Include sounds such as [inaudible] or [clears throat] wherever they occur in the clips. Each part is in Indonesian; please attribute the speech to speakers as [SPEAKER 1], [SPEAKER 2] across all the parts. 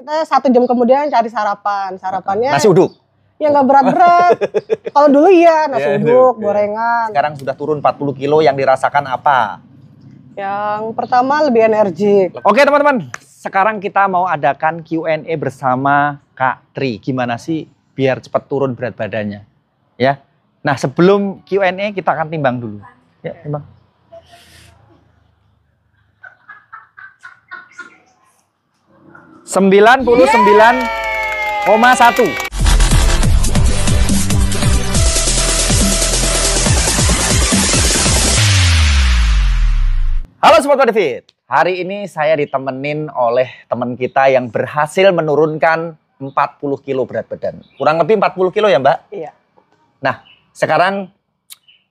[SPEAKER 1] kita satu jam kemudian cari sarapan sarapannya nasi uduk ya nggak berat-berat [laughs] kalau dulu iya nasi yeah, iya, uduk yeah. gorengan
[SPEAKER 2] sekarang sudah turun 40 kilo yang dirasakan apa
[SPEAKER 1] yang pertama lebih energik
[SPEAKER 2] oke teman-teman sekarang kita mau adakan Q&A bersama Kak Tri gimana sih biar cepat turun berat badannya ya nah sebelum Q&A kita akan timbang dulu ya timbang 99,1. satu. Halo Sobat David. Hari ini saya ditemenin oleh teman kita yang berhasil menurunkan 40 kilo berat badan. Kurang lebih 40 kilo ya Mbak? Iya. Nah sekarang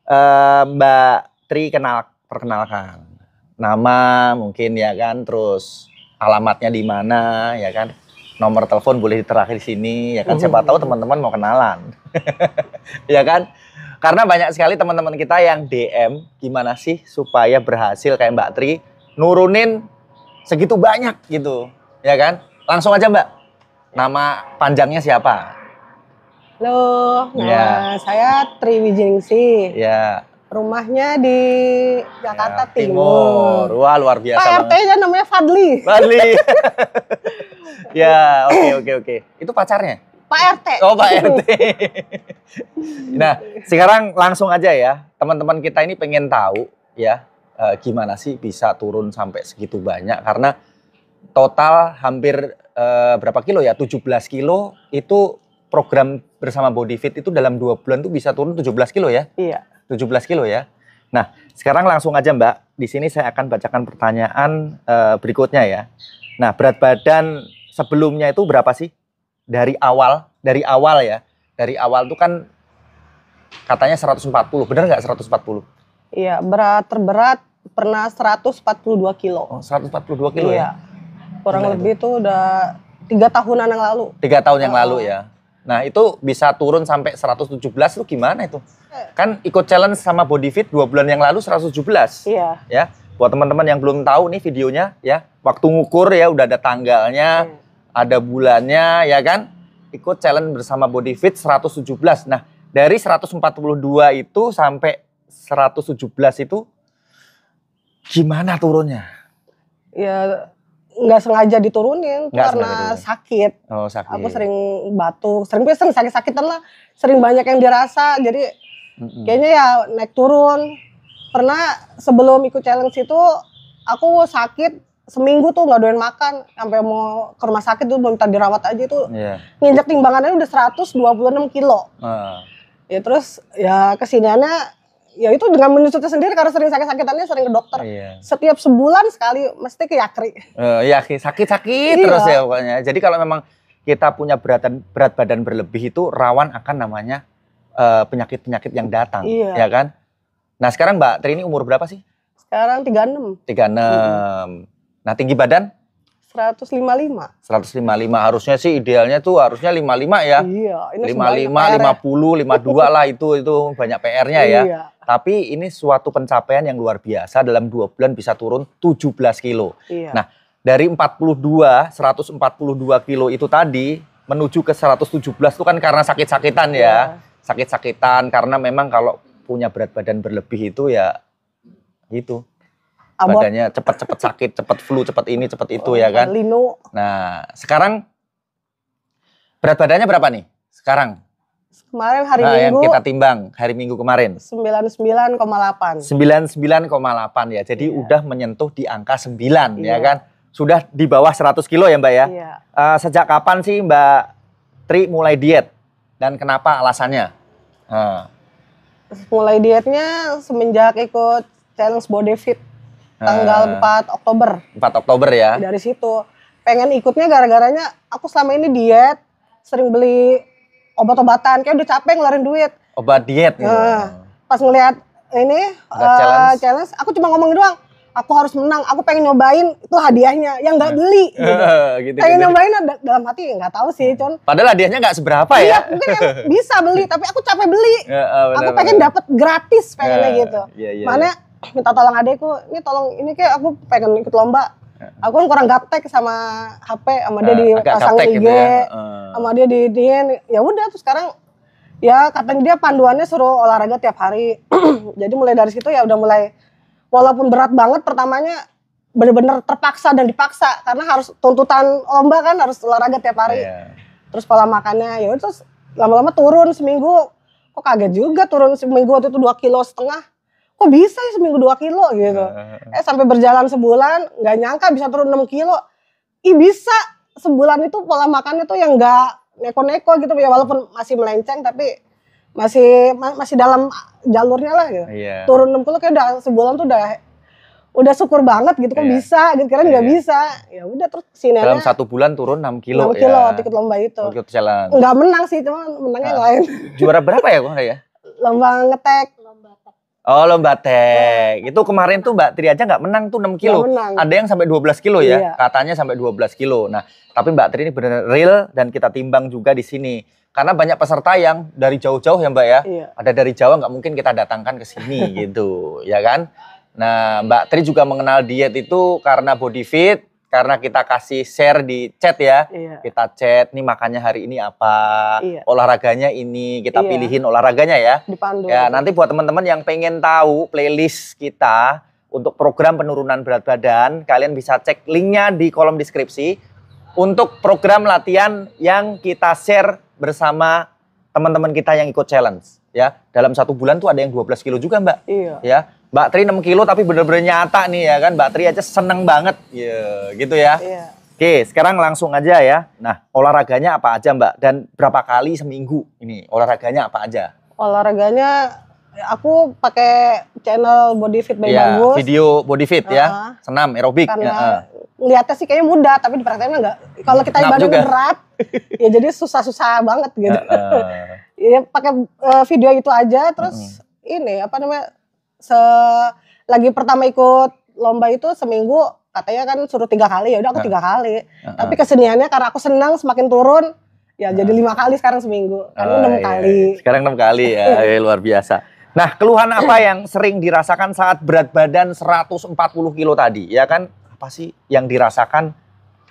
[SPEAKER 2] uh, Mbak Tri kenal perkenalkan nama mungkin ya kan terus alamatnya di mana ya kan nomor telepon boleh diterakhir di sini ya kan siapa tahu teman-teman mau kenalan [laughs] ya kan karena banyak sekali teman-teman kita yang DM gimana sih supaya berhasil kayak Mbak Tri nurunin segitu banyak gitu ya kan langsung aja Mbak nama panjangnya siapa
[SPEAKER 1] Halo, ya. nama ya. saya Tri Wijiningsih. Ya, Rumahnya di Jakarta ya, Timur.
[SPEAKER 2] Timur. Wah, luar biasa Pak
[SPEAKER 1] RT-nya namanya Fadli. Fadli.
[SPEAKER 2] [laughs] ya, oke okay, oke okay, oke. Okay. Itu pacarnya?
[SPEAKER 1] Pak RT. Oh, Pak RT. nah,
[SPEAKER 2] sekarang langsung aja ya. Teman-teman kita ini pengen tahu ya, eh, gimana sih bisa turun sampai segitu banyak karena total hampir eh, berapa kilo ya? 17 kilo itu program bersama Body Fit itu dalam dua bulan tuh bisa turun 17 kilo ya? Iya. 17 kilo ya. Nah, sekarang langsung aja Mbak, di sini saya akan bacakan pertanyaan e, berikutnya ya. Nah, berat badan sebelumnya itu berapa sih? Dari awal, dari awal ya. Dari awal itu kan katanya 140, benar nggak 140?
[SPEAKER 1] Iya, berat terberat pernah 142 kilo. Oh,
[SPEAKER 2] 142 kilo ya? iya.
[SPEAKER 1] ya? Kurang benar lebih itu udah tiga tahunan yang lalu.
[SPEAKER 2] Tiga tahun yang lalu ya? Nah, itu bisa turun sampai 117 itu gimana itu? Eh. Kan ikut challenge sama Body Fit 2 bulan yang lalu 117. Iya. Ya. Buat teman-teman yang belum tahu nih videonya ya, waktu ngukur ya udah ada tanggalnya, hmm. ada bulannya ya kan? Ikut challenge bersama Body Fit 117. Nah, dari 142 itu sampai 117 itu gimana turunnya?
[SPEAKER 1] Ya nggak sengaja diturunin gak karena sengaja sakit.
[SPEAKER 2] Oh, sakit. Aku sering
[SPEAKER 1] batuk, sering pusing sakit-sakitan lah, sering banyak yang dirasa. Jadi mm-hmm. kayaknya ya naik turun. Pernah sebelum ikut challenge itu aku sakit seminggu tuh nggak doain makan sampai mau ke rumah sakit tuh belum tadi dirawat aja tuh yeah. nginjak timbangannya udah 126 kilo uh. ya terus ya kesiniannya ya itu dengan menyusutnya sendiri karena sering sakit-sakitannya sering ke dokter. Iya. Setiap sebulan sekali mesti ke yakri.
[SPEAKER 2] Uh, ya sakit-sakit iya. terus ya pokoknya. Jadi kalau memang kita punya berat berat badan berlebih itu rawan akan namanya eh, penyakit-penyakit uh, yang datang, iya. ya kan? Nah, sekarang Mbak Tri ini umur berapa sih?
[SPEAKER 1] Sekarang 36.
[SPEAKER 2] 36. Hmm. Nah, tinggi badan? 155. 155 harusnya sih idealnya tuh harusnya 55 ya. Iya, ini 55, 50, lima 52 ya. lah itu itu banyak PR-nya ya. Iya. Tapi ini suatu pencapaian yang luar biasa dalam dua bulan bisa turun 17 kilo. Iya. Nah, dari 42, 142 kilo itu tadi menuju ke 117 itu kan karena sakit-sakitan ya. Iya. Sakit-sakitan karena memang kalau punya berat badan berlebih itu ya gitu. Amor. Badannya cepat-cepat sakit, cepat flu, cepat ini, cepat itu ya oh, kan. Lino. Nah, sekarang berat badannya berapa nih? Sekarang
[SPEAKER 1] Kemarin hari nah, Minggu. Yang kita
[SPEAKER 2] timbang hari Minggu kemarin.
[SPEAKER 1] 99,8.
[SPEAKER 2] 99,8 ya. Jadi yeah. udah menyentuh di angka 9 yeah. ya iya. kan. Sudah di bawah 100 kilo ya Mbak ya. Yeah. Iya. Uh, sejak kapan sih Mbak Tri mulai diet? Dan kenapa alasannya? Uh.
[SPEAKER 1] Mulai dietnya semenjak ikut challenge body fit.
[SPEAKER 2] Tanggal uh. 4 Oktober. 4 Oktober ya. Dari
[SPEAKER 1] situ. Pengen ikutnya gara-garanya aku selama ini diet. Sering beli obat-obatan kayak udah capek ngeluarin duit
[SPEAKER 2] obat diet gitu.
[SPEAKER 1] pas ngeliat ini uh, challenge. challenge aku cuma ngomong doang aku harus menang aku pengen nyobain itu hadiahnya yang nggak beli gitu.
[SPEAKER 2] [laughs] gitu, pengen gitu, gitu. nyobain
[SPEAKER 1] ada, dalam hati nggak tahu sih con
[SPEAKER 2] padahal hadiahnya nggak seberapa ya iya, mungkin yang [laughs]
[SPEAKER 1] bisa beli tapi aku capek beli uh, uh, benar, aku pengen dapet gratis pengennya uh, gitu iya, ya, mana iya. minta tolong adekku ini tolong ini kayak aku pengen ikut lomba Aku kan kurang gaptek sama HP sama dia eh, dipasang uh, IG, gitu ya. uh. sama dia di diin. ya udah tuh sekarang ya katanya dia panduannya suruh olahraga tiap hari. [clears throat] Jadi mulai dari situ ya udah mulai walaupun berat banget pertamanya bener-bener terpaksa dan dipaksa karena harus tuntutan lomba kan harus olahraga tiap hari. Yeah. Terus pola makannya ya terus lama-lama turun seminggu kok kaget juga turun seminggu waktu itu dua kilo setengah kok bisa ya seminggu dua kilo gitu. Eh sampai berjalan sebulan nggak nyangka bisa turun enam kilo. Ih bisa sebulan itu pola makannya tuh yang nggak neko-neko gitu ya walaupun masih melenceng tapi masih ma masih dalam jalurnya lah gitu. Yeah. Turun enam kilo kayak udah sebulan tuh udah udah syukur banget gitu kan iya. yeah. bisa gitu kira nggak yeah. bisa ya udah terus sini dalam
[SPEAKER 2] satu bulan turun 6 kilo 6 kilo ya. tiket lomba itu nggak
[SPEAKER 1] menang sih cuma menangnya nah. yang lain
[SPEAKER 2] juara berapa ya kok ya
[SPEAKER 1] [laughs] lomba ngetek
[SPEAKER 2] Oh lomba tag. Itu kemarin tuh Mbak Tri aja nggak menang tuh 6 kilo. menang. Ada yang sampai 12 kilo ya. Iya. Katanya sampai 12 kilo. Nah, tapi Mbak Tri ini benar real dan kita timbang juga di sini. Karena banyak peserta yang dari jauh-jauh ya Mbak ya. Iya. Ada dari Jawa nggak mungkin kita datangkan ke sini [laughs] gitu, ya kan? Nah, Mbak Tri juga mengenal diet itu karena body fit, karena kita kasih share di chat ya. Iya. Kita chat nih makannya hari ini apa, iya. olahraganya ini, kita iya. pilihin olahraganya ya.
[SPEAKER 1] Dipandu. Ya, nanti
[SPEAKER 2] buat teman-teman yang pengen tahu playlist kita untuk program penurunan berat badan, kalian bisa cek linknya di kolom deskripsi untuk program latihan yang kita share bersama teman-teman kita yang ikut challenge ya. Dalam satu bulan tuh ada yang 12 kilo juga, Mbak. Iya. Ya Mbak Tri 6 kilo tapi bener-bener nyata nih ya kan. Mbak aja seneng banget. Yeah, gitu ya. Iya. Oke, sekarang langsung aja ya. Nah, olahraganya apa aja Mbak? Dan berapa kali seminggu ini? Olahraganya apa aja?
[SPEAKER 1] Olahraganya aku pakai channel Body Fit Bayi iya, yeah, Bagus.
[SPEAKER 2] Video Body Fit uh -huh. ya, senam, aerobik. Karena ya, uh.
[SPEAKER 1] lihatnya sih kayaknya mudah, tapi di prakteknya enggak. Kalau kita ibadah berat, ya jadi susah-susah banget gitu. Uh, uh. ya pakai uh, video itu aja, terus uh -huh. ini apa namanya se lagi pertama ikut lomba itu seminggu katanya kan suruh tiga kali ya udah aku ah. tiga kali uh, ah, -huh. tapi ah. keseniannya karena aku senang semakin turun ya uh, jadi lima kali sekarang seminggu kan enam iya. kali
[SPEAKER 2] iya. sekarang enam kali ya [laughs] iya, luar biasa nah keluhan apa [laughs] yang sering dirasakan saat berat badan 140 kilo tadi ya kan apa sih yang dirasakan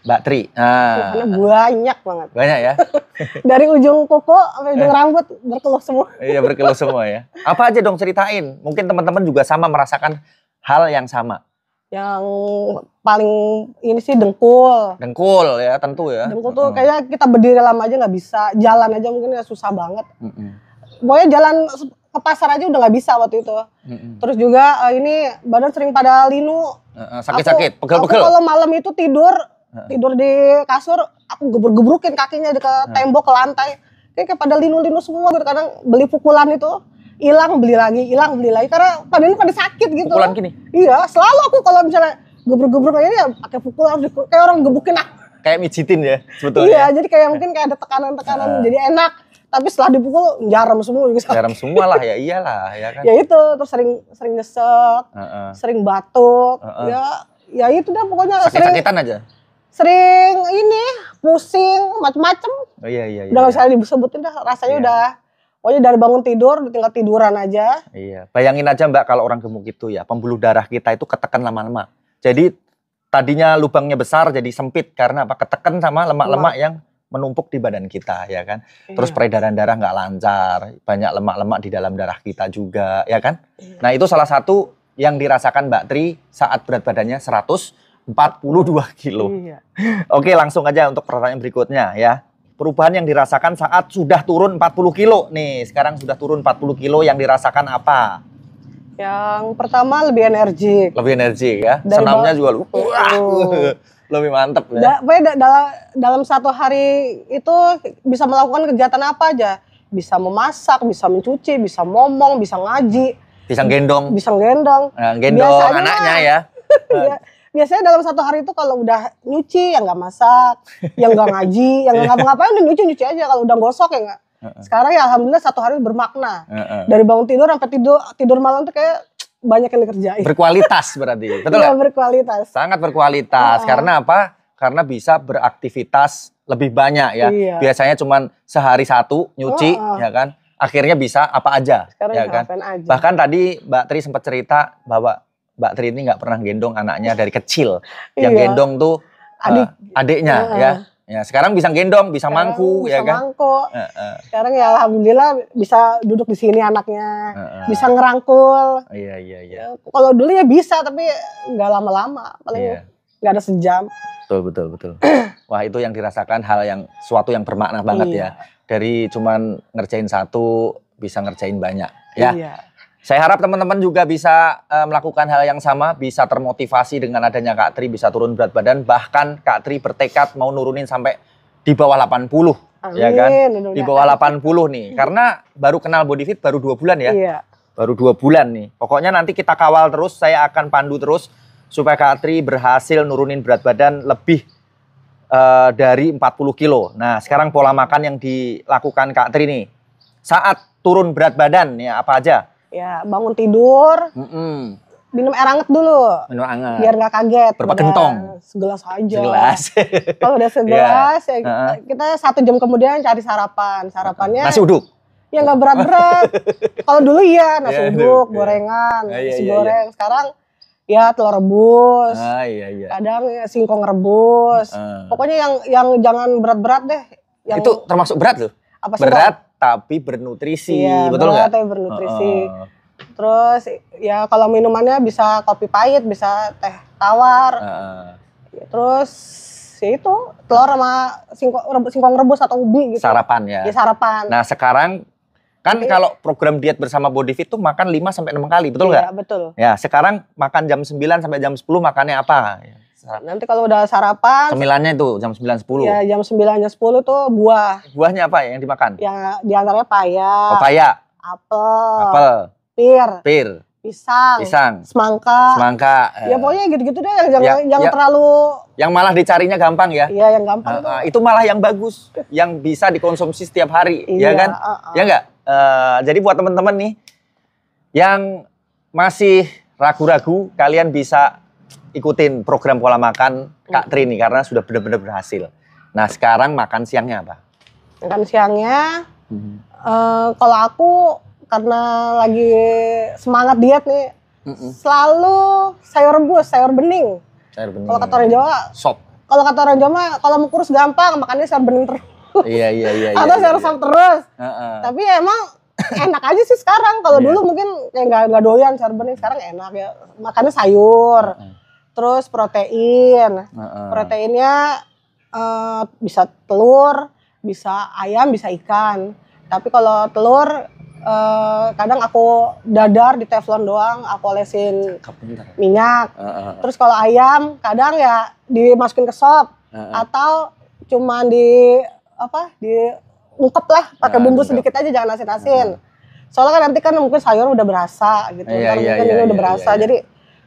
[SPEAKER 2] Mbak Tri. Ah. Karena
[SPEAKER 1] banyak banget.
[SPEAKER 2] Banyak ya. [laughs]
[SPEAKER 1] Dari ujung kuku sampai ujung eh. rambut berkeluh semua.
[SPEAKER 2] Iya berkeluh semua ya. Apa aja dong ceritain. Mungkin teman-teman juga sama merasakan hal yang sama.
[SPEAKER 1] Yang paling ini sih dengkul. Dengkul
[SPEAKER 2] ya tentu ya.
[SPEAKER 1] Dengkul tuh mm. kayaknya kita berdiri lama aja nggak bisa. Jalan aja mungkin ya susah banget. Mm Pokoknya jalan ke pasar aja udah nggak bisa waktu itu. mm Terus juga eh, ini badan sering pada linu.
[SPEAKER 2] Sakit-sakit, pegel-pegel. Aku, kalau malam
[SPEAKER 1] itu tidur tidur di kasur aku gebur-gebrukin kakinya ke tembok ke lantai kayak pada linu-linu semua gitu kadang beli pukulan itu hilang beli lagi hilang beli lagi karena pada ini pada sakit gitu pukulan gini iya selalu aku kalau misalnya gebur gebruk kayak ini ya pakai pukulan kayak orang gebukin aku
[SPEAKER 2] kayak micitin ya sebetulnya iya
[SPEAKER 1] ya? jadi kayak mungkin kayak ada tekanan-tekanan jadi enak tapi setelah dipukul jarum semua gitu. jarum
[SPEAKER 2] semua lah ya iyalah ya kan ya
[SPEAKER 1] itu terus sering sering nyesek uh -uh. sering batuk uh -uh. ya ya itu dah pokoknya sakit-sakitan aja sering ini pusing macem-macem.
[SPEAKER 2] Oh iya iya. iya udah nggak
[SPEAKER 1] iya. bisa disebutin dah rasanya iya. udah pokoknya dari bangun tidur tinggal tiduran aja.
[SPEAKER 2] Iya. Bayangin aja Mbak kalau orang gemuk itu ya pembuluh darah kita itu ketekan lama-lama. Jadi tadinya lubangnya besar jadi sempit karena apa? Ketekan sama lemak-lemak iya. yang menumpuk di badan kita ya kan. Iya. Terus peredaran darah nggak lancar, banyak lemak-lemak di dalam darah kita juga ya kan. Iya. Nah, itu salah satu yang dirasakan Mbak Tri saat berat badannya 100 42 kilo. Iya. Oke, langsung aja untuk pertanyaan berikutnya ya. Perubahan yang dirasakan saat sudah turun 40 kilo. Nih, sekarang sudah turun 40 kilo yang dirasakan apa?
[SPEAKER 1] Yang pertama lebih energi.
[SPEAKER 2] Lebih energi ya. Dari Senamnya juga lu. Uh. lebih mantep ya.
[SPEAKER 1] da, dalam dalam satu hari itu bisa melakukan kegiatan apa aja? Bisa memasak, bisa mencuci, bisa ngomong, bisa ngaji. Bisa gendong. Bisa gendong.
[SPEAKER 2] Nah, gendong Biasanya, anaknya ya. [laughs] ya
[SPEAKER 1] biasanya dalam satu hari itu kalau udah nyuci ya nggak masak, yang nggak ngaji, yang nggak [laughs] iya. ngapa-ngapain udah nyuci nyuci aja kalau udah gosok ya nggak. Sekarang ya alhamdulillah satu hari bermakna. Dari bangun tidur sampai tidur tidur malam tuh kayak banyak yang dikerjain. Berkualitas
[SPEAKER 2] berarti, [laughs] betul Iya
[SPEAKER 1] berkualitas.
[SPEAKER 2] Sangat berkualitas. Karena apa? Karena bisa beraktivitas lebih banyak ya. Iya. Biasanya cuman sehari satu nyuci, ya kan? Akhirnya bisa apa aja, Sekarang ya kan? Aja. Bahkan tadi Mbak Tri sempat cerita bahwa Mbak Tri ini nggak pernah gendong anaknya dari kecil. Yang iya. gendong tuh eh, Adik, adiknya uh, ya. Ya, sekarang bisa gendong, bisa sekarang mangku bisa ya kan. mangku. Uh, uh.
[SPEAKER 1] Sekarang ya alhamdulillah bisa duduk di sini anaknya. Uh, uh. Bisa ngerangkul.
[SPEAKER 2] iya iya iya. Ya,
[SPEAKER 1] kalau dulu ya bisa tapi nggak lama-lama, paling yeah. nggak ada sejam.
[SPEAKER 2] Betul betul betul. [clears throat] Wah, itu yang dirasakan hal yang suatu yang bermakna banget ya. iya. ya. Dari cuman ngerjain satu bisa ngerjain banyak ya. Iya. Saya harap teman-teman juga bisa uh, melakukan hal yang sama, bisa termotivasi dengan adanya Kak Tri, bisa turun berat badan, bahkan Kak Tri bertekad mau nurunin sampai di bawah 80. Ya Amin. Ya kan? Di bawah 80 nih. Iya. Karena baru kenal body fit baru dua bulan ya. Iya. Baru dua bulan nih. Pokoknya nanti kita kawal terus, saya akan pandu terus supaya Kak Tri berhasil nurunin berat badan lebih uh, dari 40 kilo. Nah, sekarang pola makan yang dilakukan Kak Tri nih. Saat turun berat badan ya apa aja?
[SPEAKER 1] ya bangun tidur mm -mm. minum air anget dulu
[SPEAKER 2] minum anget biar nggak
[SPEAKER 1] kaget berapa udah kentong segelas aja segelas
[SPEAKER 2] [laughs] kalau udah iya. segelas yeah. ya
[SPEAKER 1] kita, uh -huh. satu jam kemudian cari sarapan sarapannya nasi uduk ya nggak berat-berat [laughs] kalau dulu iya nasi yeah, uduk yeah. gorengan yeah, iya, nasi yeah, iya. goreng yeah. sekarang ya telur rebus, ah, iya, iya. kadang ya, singkong rebus, uh. pokoknya yang yang jangan berat-berat deh. Yang... Itu termasuk berat
[SPEAKER 2] loh apa sih berat kok? tapi bernutrisi iya, betul nggak tapi bernutrisi uh.
[SPEAKER 1] terus ya kalau minumannya bisa kopi pahit bisa teh tawar uh. ya, terus ya itu telur sama singkong rebus, singkong rebus atau ubi gitu sarapan
[SPEAKER 2] ya, ya sarapan nah sekarang Kan Jadi, kalau program diet bersama Body Fit tuh makan 5 sampai 6 kali, betul nggak? Iya, gak? betul. Ya, sekarang makan jam 9 sampai jam 10 makannya apa?
[SPEAKER 1] Nah. Nanti kalau udah sarapan. Cemilannya
[SPEAKER 2] itu jam sembilan sepuluh Ya jam sepuluh
[SPEAKER 1] tuh buah.
[SPEAKER 2] Buahnya apa ya yang dimakan?
[SPEAKER 1] Ya diantaranya paya. Pepaya. Oh, Apel. Apel. Pir. Pir. Pisang. Pisang. Semangka.
[SPEAKER 2] Semangka. Ya eh.
[SPEAKER 1] pokoknya gitu-gitu deh yang ya, yang ya, terlalu.
[SPEAKER 2] Yang malah dicarinya gampang ya. Iya
[SPEAKER 1] yang gampang. Uh, uh,
[SPEAKER 2] itu malah yang bagus, yang bisa dikonsumsi setiap hari, ya iya, kan? Ah, ya kan? Uh, uh. Ya enggak? Uh, eh, jadi buat teman-teman nih yang masih ragu-ragu, kalian bisa ikutin program pola makan Kak hmm. Trini karena sudah benar-benar berhasil. Nah sekarang makan siangnya apa?
[SPEAKER 1] Makan siangnya, hmm. uh, kalau aku karena lagi semangat diet nih, Mm-mm. selalu sayur rebus, sayur bening. Sayur bening. Kalau kata orang Jawa, sop. Kalau kata orang Jawa, kalau mau kurus gampang, makannya sayur bening terus. iya iya iya. [laughs] iya Atau iya, sayur iya. sop terus. Uh-uh. Tapi emang [laughs] enak aja sih sekarang. Kalau yeah. dulu mungkin kayak nggak doyan sayur bening, sekarang enak ya. Makannya sayur. Hmm terus protein uh-uh. proteinnya uh, bisa telur bisa ayam bisa ikan tapi kalau telur uh, kadang aku dadar di teflon doang aku olesin minyak uh-uh. terus kalau ayam kadang ya dimasukin ke sop uh-uh. atau cuman di apa di ungkep lah pakai bumbu uh, sedikit aja jangan asin-asin soalnya kan nanti kan mungkin sayur udah berasa gitu uh, iya, iya, mungkin iya, ini iya, udah iya, berasa iya. iya. jadi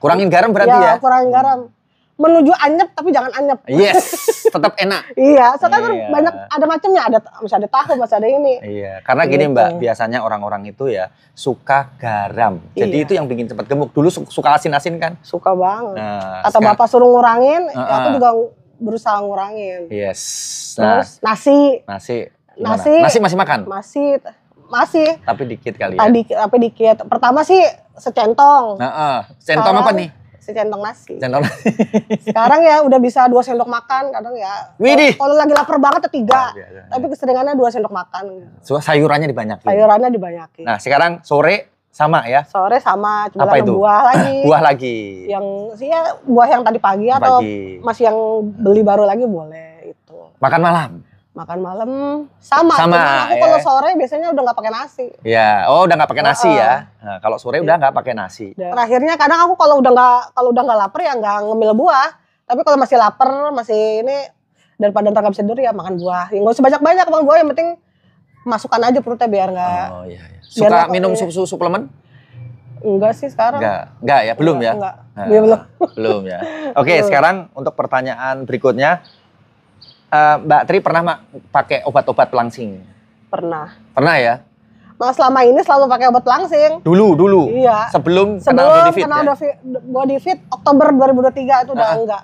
[SPEAKER 1] Kurangin garam berarti ya? ya? kurangin hmm. garam. Menuju anyep tapi jangan anyep. Yes, [laughs] tetap enak. iya, soalnya kan iya. banyak ada macamnya, ada masih ada tahu, masih ada ini.
[SPEAKER 2] Iya, karena gini gitu. Mbak, biasanya orang-orang itu ya suka garam. Jadi iya. itu yang bikin cepat gemuk. Dulu suka asin-asin kan? Suka banget. Nah,
[SPEAKER 1] Atau sekarang, bapak suruh ngurangin, uh -uh. aku juga berusaha ngurangin.
[SPEAKER 2] Yes. Nah, Terus nasi. Nasi. Nasi. Nasi masih makan?
[SPEAKER 1] Masih masih.
[SPEAKER 2] Tapi dikit kali ah, ya. Adik,
[SPEAKER 1] tapi dikit. Pertama sih secentong. Nah, uh,
[SPEAKER 2] centong Sekarang, apa nih?
[SPEAKER 1] Secentong nasi. Centong nasi. [laughs] Sekarang ya udah bisa dua sendok makan kadang ya. Widih. Kalau lagi lapar banget ketiga. Ya, ah, iya, iya, Tapi iya. keseringannya dua sendok makan.
[SPEAKER 2] Sayurannya dibanyakin.
[SPEAKER 1] Sayurannya dibanyakin.
[SPEAKER 2] Nah sekarang sore sama ya?
[SPEAKER 1] Sore sama, cuma Apa itu? buah lagi. [laughs] buah lagi. Yang sih ya buah yang tadi pagi, pagi atau masih yang beli baru lagi boleh
[SPEAKER 2] itu. Makan malam
[SPEAKER 1] makan malam sama. Sama. aku ya. kalau sore biasanya udah nggak pakai nasi.
[SPEAKER 2] Ya, oh udah nggak pakai nasi uh, ya. Nah, kalau sore ya. udah nggak pakai nasi.
[SPEAKER 1] Terakhirnya kadang aku kalau udah nggak kalau udah nggak lapar ya nggak ngemil buah. Tapi kalau masih lapar masih ini daripada ntar nggak bisa tidur ya makan buah. Ya, nggak usah banyak banyak makan buah yang penting masukkan aja perutnya biar nggak. Oh
[SPEAKER 2] iya. iya. Suka minum susu suplemen?
[SPEAKER 1] Enggak sih sekarang. Enggak,
[SPEAKER 2] enggak ya belum enggak, ya. Enggak. Nah, belum. Belum ya. Oke, okay, sekarang untuk pertanyaan berikutnya uh, Mbak Tri pernah mak pakai obat-obat pelangsing? Pernah. Pernah ya?
[SPEAKER 1] Malah selama ini selalu pakai obat pelangsing.
[SPEAKER 2] Dulu, dulu. Iya. Sebelum, Sebelum kenal body fit. Kenal ya?
[SPEAKER 1] body fit Oktober 2023 itu udah uh ah. -huh. enggak.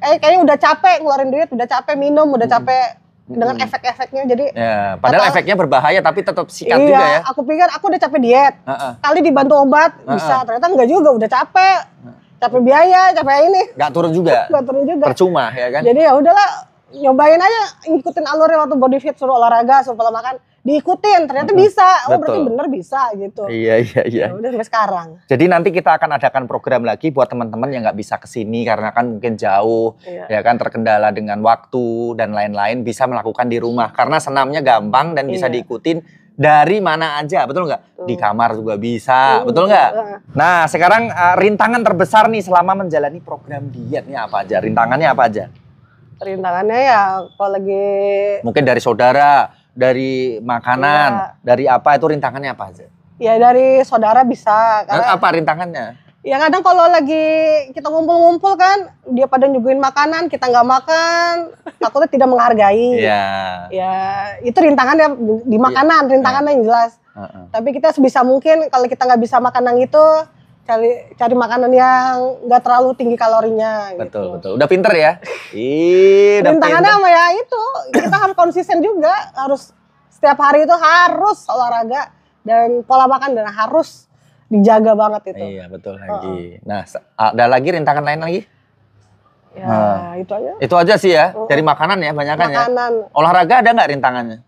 [SPEAKER 1] Kayak eh, kayaknya udah capek ngeluarin duit, udah capek minum, udah hmm. capek hmm. dengan hmm. efek-efeknya. Jadi ya,
[SPEAKER 2] padahal atau, efeknya berbahaya tapi tetap sikat iya, juga ya.
[SPEAKER 1] aku pikir aku udah capek diet. Uh -uh. Kali dibantu obat uh -uh. bisa, ternyata enggak juga, udah capek. Uh -uh. Capek biaya, capek ini. Gak turun juga. [laughs] Gak turun juga. Percuma ya kan? Jadi ya udahlah nyobain aja ikutin alurnya waktu body fit suruh olahraga suruh pola makan diikutin ternyata bisa oh Betul. berarti bener bisa gitu
[SPEAKER 2] iya iya ya iya ya udah sampai sekarang jadi nanti kita akan adakan program lagi buat teman-teman yang nggak bisa kesini karena kan mungkin jauh iya. ya kan terkendala dengan waktu dan lain-lain bisa melakukan di rumah karena senamnya gampang dan bisa iya. diikutin dari mana aja, betul nggak? Di kamar juga bisa, iya, betul nggak? Nah, sekarang uh, rintangan terbesar nih selama menjalani
[SPEAKER 1] program diet nih
[SPEAKER 2] apa aja? Rintangannya apa aja?
[SPEAKER 1] rintangannya ya kalau lagi
[SPEAKER 2] mungkin dari saudara dari makanan ya. dari apa itu rintangannya apa aja
[SPEAKER 1] ya dari saudara bisa karena eh, apa rintangannya ya kadang kalau lagi kita ngumpul-ngumpul kan dia pada nyuguhin makanan kita nggak makan takutnya tidak menghargai Iya. ya itu rintangannya di makanan iya. rintangannya yang jelas uh -uh. tapi kita sebisa mungkin kalau kita nggak bisa makan yang itu cari cari makanan yang nggak terlalu tinggi kalorinya. Gitu. Betul
[SPEAKER 2] gitu. betul. Udah pinter ya. Ih, udah sama
[SPEAKER 1] ya itu kita harus konsisten juga harus setiap hari itu harus olahraga dan pola makan dan harus dijaga banget itu. Iya betul
[SPEAKER 2] lagi. Uh Nah ada lagi rintangan lain lagi?
[SPEAKER 1] Ya nah. itu aja.
[SPEAKER 2] Itu aja sih ya cari makanan ya banyak kan ya. Olahraga ada nggak rintangannya?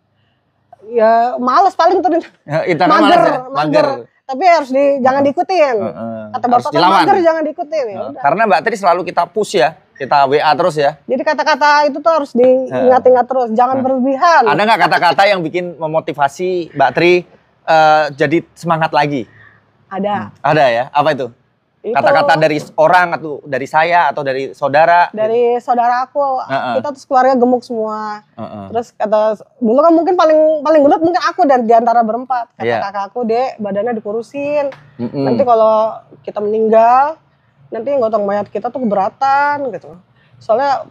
[SPEAKER 1] Ya males paling tuh [laughs]
[SPEAKER 2] ya? mager. mager
[SPEAKER 1] tapi harus di jangan diikutin. Uh, uh, bapak kan mager jangan diikutin. Ya
[SPEAKER 2] karena Mbak Tri selalu kita push ya, kita WA terus ya.
[SPEAKER 1] Jadi kata-kata itu tuh harus diingat-ingat terus, jangan uh, berlebihan. Ada nggak kata-kata
[SPEAKER 2] yang bikin memotivasi Mbak Tri uh, jadi semangat lagi? Ada. Hmm. Ada ya. Apa itu?
[SPEAKER 1] kata-kata dari
[SPEAKER 2] orang atau dari saya atau dari saudara dari
[SPEAKER 1] gitu. saudara aku uh -uh. kita terus keluarga gemuk semua uh -uh. terus kata dulu kan mungkin paling paling gendut mungkin aku dan diantara berempat kata yeah. aku dek badannya dikurusin mm -mm. nanti kalau kita meninggal nanti yang gotong mayat kita tuh keberatan gitu soalnya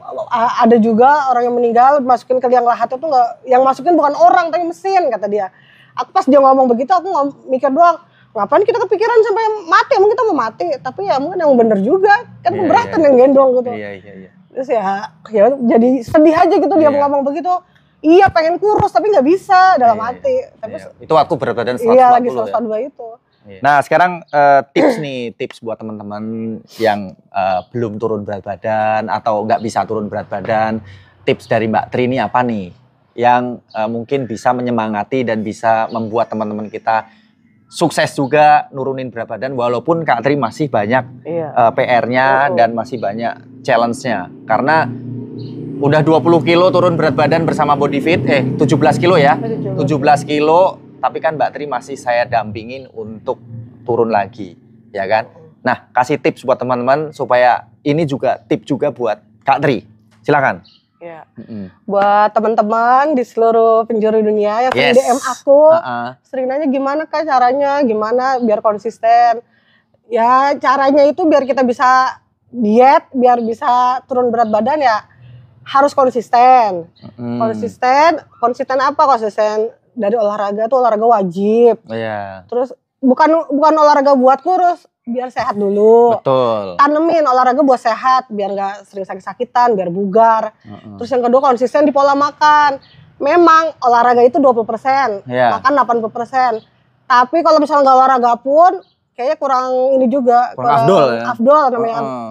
[SPEAKER 1] ada juga orang yang meninggal masukin ke liang lahat itu nggak yang masukin bukan orang tapi mesin kata dia aku pas dia ngomong begitu aku ngomong, mikir doang Ngapain kita kepikiran sampai mati? Mungkin kita mau mati, tapi ya mungkin yang bener juga kan yeah, keberatan yeah. yang iya. gendong gitu. Iya yeah, iya yeah, iya. Yeah. Terus ya, ya jadi sedih aja gitu yeah. dia iya. ngomong begitu. Iya pengen kurus tapi nggak bisa dalam yeah, iya. hati. Tapi yeah.
[SPEAKER 2] itu waktu berat badan Iya lagi 142 ya. itu. Nah sekarang uh, tips nih tips buat teman-teman yang uh, belum turun berat badan atau nggak bisa turun berat badan tips dari Mbak Tri ini apa nih yang uh, mungkin bisa menyemangati dan bisa membuat teman-teman kita sukses juga nurunin berat badan walaupun Kak Tri masih banyak iya. uh, eh, PR-nya oh. dan masih banyak challenge-nya karena udah 20 kilo turun berat badan bersama Body Fit eh 17 kilo ya 17, belas kilo tapi kan Mbak Tri masih saya dampingin untuk turun lagi ya kan nah kasih tips buat teman-teman supaya ini juga tip juga buat Kak Tri silakan Ya. mm
[SPEAKER 1] Buat teman-teman di seluruh penjuru dunia yang yes. DM aku, uh-uh. sering nanya gimana kak caranya, gimana biar konsisten. Ya caranya itu biar kita bisa diet, biar bisa turun berat badan ya harus konsisten. Mm. Konsisten, konsisten apa konsisten? Dari olahraga tuh olahraga wajib. Yeah. Terus bukan bukan olahraga buat kurus, biar sehat dulu. Betul. Tanemin olahraga buat sehat, biar nggak sering sakit-sakitan, biar bugar. Uh -uh. Terus yang kedua konsisten di pola makan. Memang olahraga itu 20%, yeah. Iya. makan persen Tapi kalau misalnya nggak olahraga pun, kayaknya kurang ini juga. Kurang, kurang afdol ya? Afdol namanya. Uh -uh.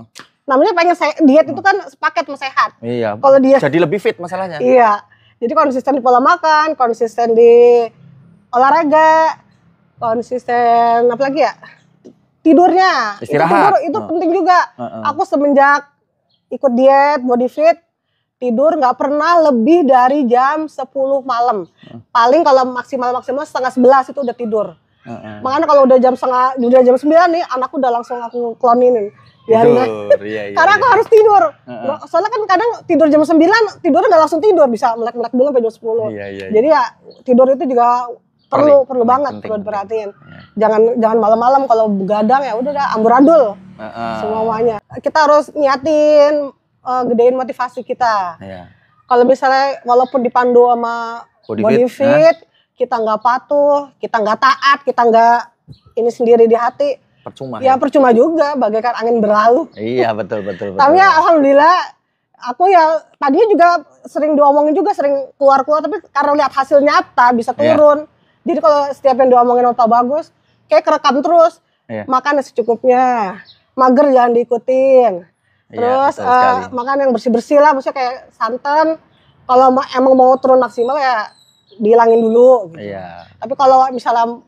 [SPEAKER 1] Namanya pengen diet itu kan sepaket mau sehat.
[SPEAKER 2] Iya. Kalau dia jadi lebih fit masalahnya. Iya.
[SPEAKER 1] Jadi konsisten di pola makan, konsisten di olahraga, konsisten apa lagi ya? tidurnya istirahat itu, tidur, itu oh. penting juga aku semenjak ikut diet body fit tidur nggak pernah lebih dari jam 10 malam paling kalau maksimal maksimal setengah sebelas itu udah tidur Uh-uh. Makanya kalau udah jam setengah, udah jam sembilan nih, anakku udah langsung aku kloninin. Ya, tidur, iya, iya, Karena aku iya. harus tidur. Uh-uh. Soalnya kan kadang tidur jam sembilan, tidurnya nggak langsung tidur, bisa melek-melek dulu sampai jam sepuluh. Iya, iya, iya. Jadi ya tidur itu juga perlu perlu banget penting. perlu diperhatiin ya. jangan jangan malam-malam kalau begadang ya udah amburadul uh, semuanya kita harus niatin uh, gedein motivasi kita ya. kalau misalnya walaupun dipandu sama body, body fit, fit huh? Nah. kita nggak patuh kita nggak taat kita nggak ini sendiri di hati
[SPEAKER 2] percuma ya, ya percuma
[SPEAKER 1] juga bagaikan angin berlalu
[SPEAKER 2] iya betul betul, betul. [laughs] tapi ya,
[SPEAKER 1] alhamdulillah aku ya tadinya juga sering diomongin juga sering keluar-keluar tapi karena lihat hasil nyata bisa iya. turun jadi kalau setiap yang diomongin sama Bagus, kayak kerekam terus. Iya. Makan secukupnya. Mager jangan diikutin.
[SPEAKER 2] Iya, terus iya, uh,
[SPEAKER 1] makan yang bersih-bersih lah, maksudnya kayak santan. Kalau emang mau turun maksimal ya dihilangin dulu. Gitu. Iya. Tapi kalau misalnya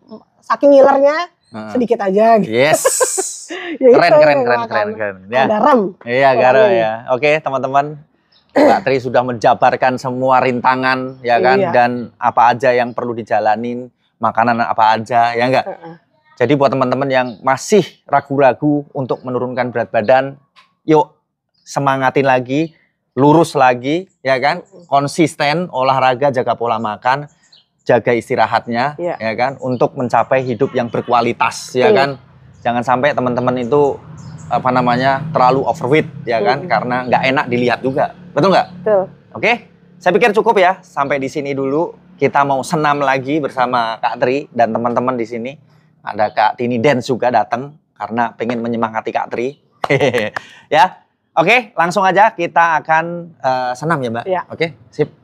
[SPEAKER 1] saking ngilernya
[SPEAKER 2] uh. sedikit aja. Gitu. Yes. [laughs]
[SPEAKER 1] Ya keren, keren, keren, keren,
[SPEAKER 2] keren, Ya. Garam. Iya garam ya. Oke teman-teman Mbak Tri sudah menjabarkan semua rintangan ya kan iya. dan apa aja yang perlu dijalanin, makanan apa aja ya enggak. Uh-uh. Jadi buat teman-teman yang masih ragu-ragu untuk menurunkan berat badan, yuk semangatin lagi, lurus lagi ya kan, konsisten olahraga, jaga pola makan, jaga istirahatnya iya. ya kan untuk mencapai hidup yang berkualitas ya iya. kan. Jangan sampai teman-teman itu apa namanya terlalu overweight ya kan hmm. karena nggak enak dilihat juga Betul nggak? Betul. Oke, okay? saya pikir cukup ya sampai di sini dulu. Kita mau senam lagi bersama Kak Tri dan teman-teman di sini. Ada Kak Tini Dance juga datang karena pengen menyemangati Kak Tri. [laughs] ya, oke, okay, langsung aja kita akan
[SPEAKER 1] uh, senam ya Mbak. Ya. Oke, okay? sip.